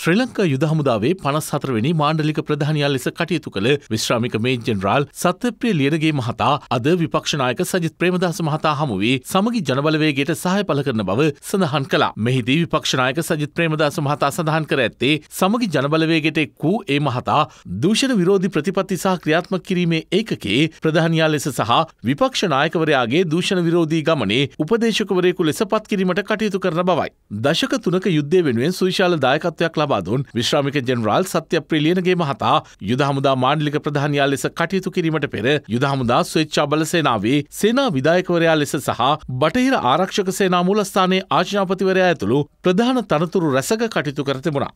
ශ්‍රී ලංකා යුද හමුදාවේ පනස්හතරවෙනි මාණ්ඩලික ප්‍රධානයා ලෙස කටයුතු කළ විශ්‍රාමික මේ ජෙනරාල් සත්‍යප්‍රිය ලියනගේ මහතා අද විපක්ෂනායක සජිත් ප්‍රේමදාස මහතා හමුුවේ සමගි ජනබලවේගේට සහය පල කරන බව සඳහන් කලා මෙහිදී විපක්ෂනායක සජිත් ප්‍රේමදාස මහතා සඳහන් කර ඇත්තේ සමගි ජනබලවේගෙට එක්කූ ඒ මහතා දූෂණ විරෝධි ප්‍රතිපත්ති සහ ක්‍රියාත්මක කිරීමේ ඒකකේ ප්‍රධානයා ලෙස සහ විපක්ෂනායකවරයාගේ දූෂණ විරෝධී ගමනේ උපදේශකවරයෙකු ලෙස පත් කිරීමට කටයුතු කරන බවයි. දශක තුනක යුද්ධය වෙනුවෙන් සුවිශාල දායකත්වයක් ලබ ලබාදුන් විශ්‍රාමික ජෙනරාල් සත්‍ය ප්‍රිලියනගේ මහතා යුදහමුදා මාණ්ඩලික ප්‍රධානයා ලෙස කටයුතු කිරීමට පෙර යුදහමුදා ස්වේච්ඡා බල සේනාවේ සේනා විදායකවරයා ලෙස සහ බටහිර ආරක්ෂක සේනා මූලස්ථානයේ ආශනාපතිවරයා ඇතුළු ප්‍රධාන තනතුරු රැසක කටයුතු කර තිබුණා.